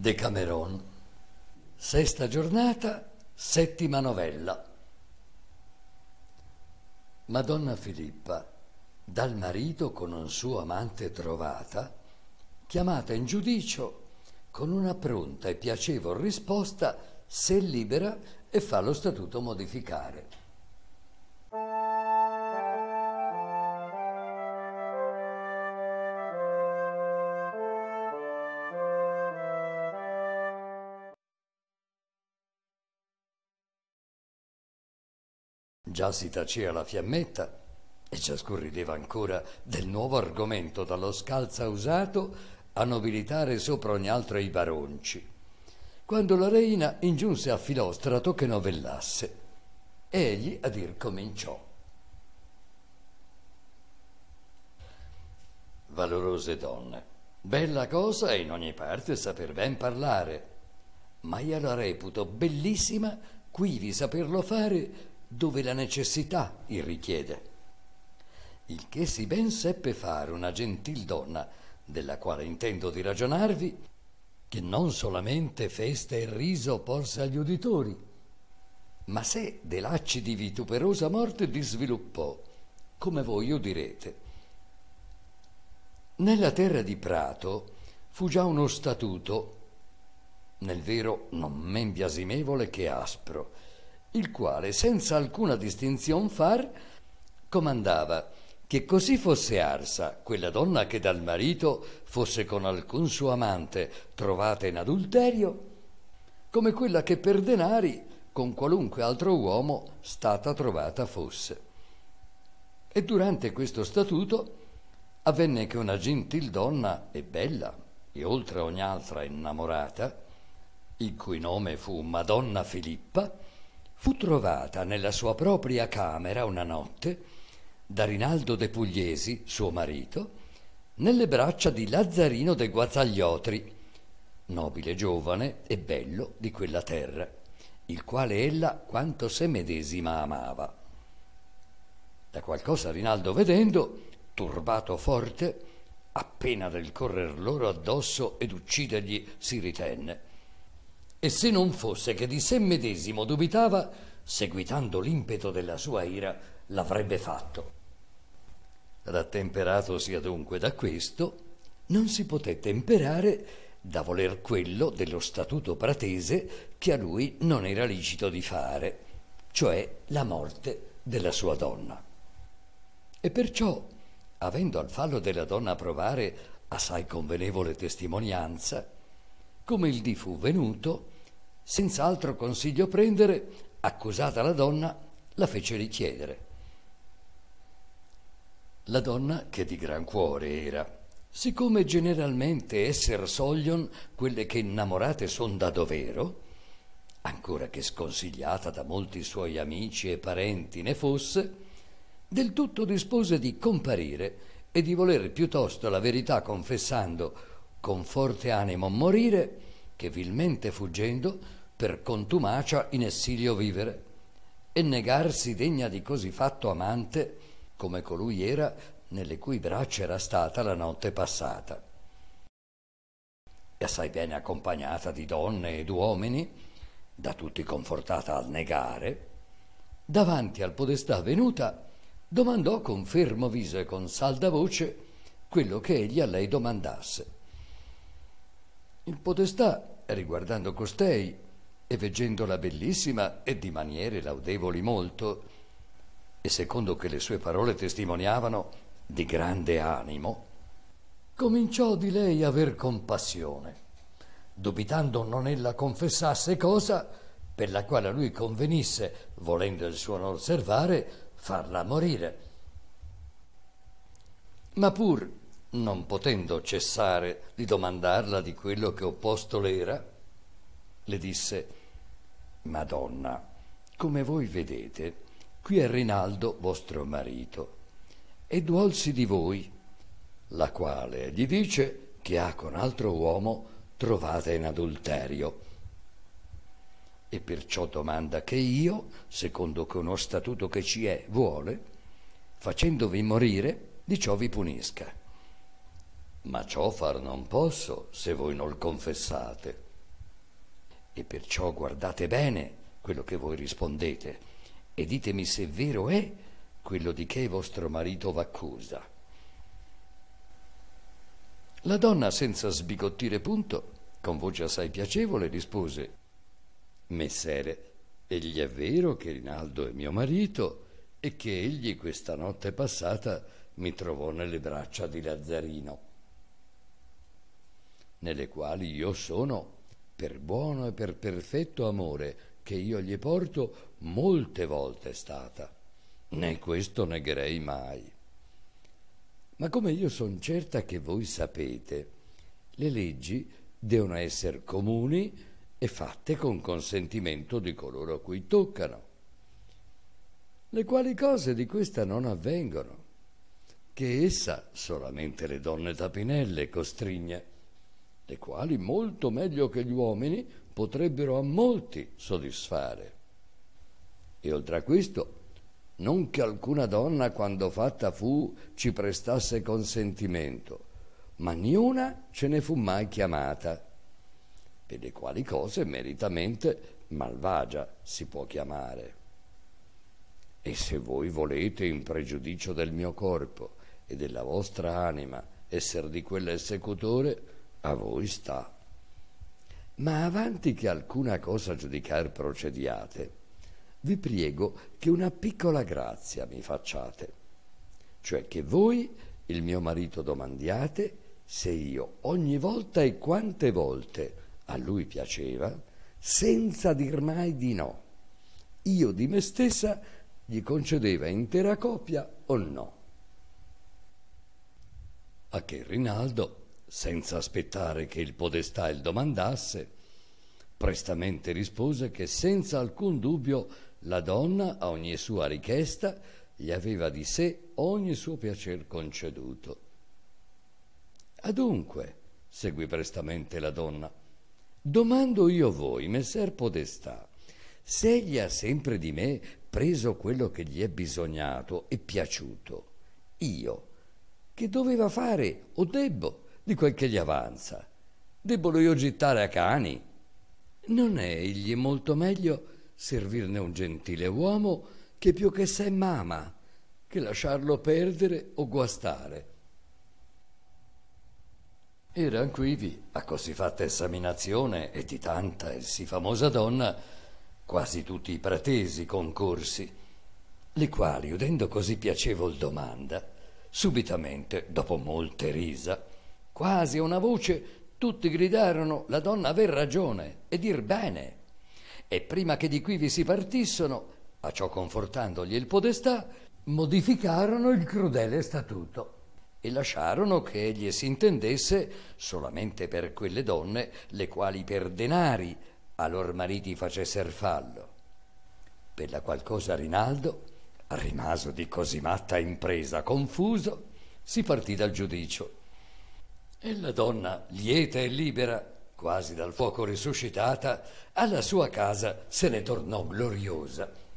Decameron. Sesta giornata, settima novella. Madonna Filippa, dal marito con un suo amante trovata, chiamata in giudicio con una pronta e piacevole risposta se libera e fa lo statuto modificare. Già si tacea la fiammetta e ciascun rideva ancora del nuovo argomento dallo scalza usato a nobilitare sopra ogni altro i baronci. Quando la reina ingiunse a Filostrato che novellasse, egli a dir cominciò. Valorose donne, bella cosa è in ogni parte saper ben parlare, ma io la reputo bellissima quivi saperlo fare dove la necessità il richiede. Il che si ben seppe fare una gentil donna, della quale intendo di ragionarvi, che non solamente festa e riso porse agli uditori, ma se de lacci di vituperosa morte disviluppò, come voi udirete. Nella terra di Prato fu già uno statuto, nel vero non men biasimevole che aspro, il quale senza alcuna distinzione far comandava che così fosse arsa quella donna che dal marito fosse con alcun suo amante trovata in adulterio, come quella che per denari con qualunque altro uomo stata trovata fosse. E durante questo statuto avvenne che una gentil donna e bella, e oltre ogni altra innamorata, il cui nome fu Madonna Filippa, fu trovata nella sua propria camera una notte da Rinaldo de Pugliesi, suo marito, nelle braccia di Lazzarino de Guazzagliotri, nobile giovane e bello di quella terra, il quale ella quanto se medesima amava. Da qualcosa Rinaldo vedendo, turbato forte, appena del correr loro addosso ed uccidergli si ritenne e se non fosse che di sé medesimo dubitava, seguitando l'impeto della sua ira, l'avrebbe fatto. Rattemperatosi dunque da questo, non si poté temperare da voler quello dello statuto pratese che a lui non era licito di fare, cioè la morte della sua donna. E perciò, avendo al fallo della donna a provare assai convenevole testimonianza, come il dì fu venuto, Senz'altro consiglio prendere, accusata la donna, la fece richiedere. La donna, che di gran cuore era, siccome generalmente esser soglion quelle che innamorate son da dovero, ancora che sconsigliata da molti suoi amici e parenti ne fosse, del tutto dispose di comparire e di voler piuttosto la verità confessando con forte animo morire che vilmente fuggendo per contumacia in essilio vivere, e negarsi degna di così fatto amante, come colui era, nelle cui braccia era stata la notte passata. E assai bene accompagnata di donne ed uomini, da tutti confortata al negare, davanti al podestà venuta, domandò con fermo viso e con salda voce quello che egli a lei domandasse. Il podestà, riguardando costei, e veggendola bellissima e di maniere laudevoli molto, e secondo che le sue parole testimoniavano, di grande animo, cominciò di lei aver compassione, dubitando non ella confessasse cosa per la quale a lui convenisse, volendo il suo non osservare, farla morire. Ma pur non potendo cessare di domandarla di quello che opposto le era, le disse Madonna, come voi vedete, qui è Rinaldo vostro marito, e duolsi di voi, la quale gli dice che ha con altro uomo trovata in adulterio. E perciò domanda che io, secondo che uno statuto che ci è vuole, facendovi morire, di ciò vi punisca. Ma ciò far non posso se voi non confessate e perciò guardate bene quello che voi rispondete e ditemi se vero è quello di che vostro marito v'accusa. La donna, senza sbigottire punto, con voce assai piacevole, rispose Messere, egli è vero che Rinaldo è mio marito e che egli questa notte passata mi trovò nelle braccia di Lazzarino, nelle quali io sono per buono e per perfetto amore che io gli porto, molte volte è stata. Né questo negherei mai. Ma come io son certa che voi sapete, le leggi devono essere comuni e fatte con consentimento di coloro a cui toccano, le quali cose di questa non avvengono, che essa solamente le donne tapinelle costrigna le quali molto meglio che gli uomini potrebbero a molti soddisfare. E oltre a questo, non che alcuna donna quando fatta fu ci prestasse consentimento, ma niuna ce ne fu mai chiamata, per le quali cose meritamente malvagia si può chiamare. E se voi volete, in pregiudicio del mio corpo e della vostra anima, essere di quell'essecutore, a voi sta. Ma avanti che alcuna cosa giudicar procediate, vi priego che una piccola grazia mi facciate, cioè che voi il mio marito domandiate se io ogni volta e quante volte a lui piaceva, senza dir mai di no. Io di me stessa gli concedeva intera copia o no. A che Rinaldo senza aspettare che il podestà il domandasse, prestamente rispose che senza alcun dubbio la donna a ogni sua richiesta gli aveva di sé ogni suo piacer conceduto. Adunque, seguì prestamente la donna, domando io a voi, messer podestà, se egli ha sempre di me preso quello che gli è bisognato e piaciuto, io, che doveva fare o debbo? di quel che gli avanza. Debbolo io gittare a cani? Non è egli molto meglio servirne un gentile uomo che più che sé mama, che lasciarlo perdere o guastare. Eran quivi, a così fatta esaminazione e di tanta e sì famosa donna, quasi tutti i pretesi concorsi, le quali, udendo così piacevol domanda, subitamente, dopo molte risa, quasi a una voce, tutti gridarono la donna aver ragione e dir bene. E prima che di qui vi si partissero, a ciò confortandogli il podestà, modificarono il crudele statuto e lasciarono che egli si intendesse solamente per quelle donne le quali per denari a lor mariti facesser fallo. Per la qual cosa Rinaldo, rimaso di così matta impresa confuso, si partì dal giudicio e la donna, lieta e libera, quasi dal fuoco risuscitata, alla sua casa se ne tornò gloriosa.